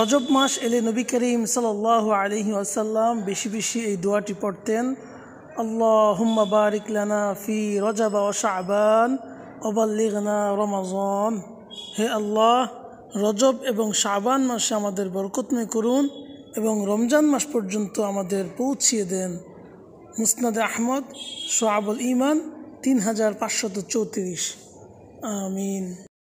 রজব মাস এলে নবী করিম সাল্লাহ আলহি আসাল্লাম বেশি বেশি এই দোয়াটি পড়তেন আল্লাহ হুম্মা বারিক ফি রজাবা ও শাহবান রমাজন হে আল্লাহ রজব এবং শাহবান মাসে আমাদের বরকতময় করুন এবং রমজান মাস পর্যন্ত আমাদের পৌঁছিয়ে দেন মুসনাদ আহমদ সোয়াবুল ইমান তিন হাজার পাঁচশত চৌত্রিশ আমিন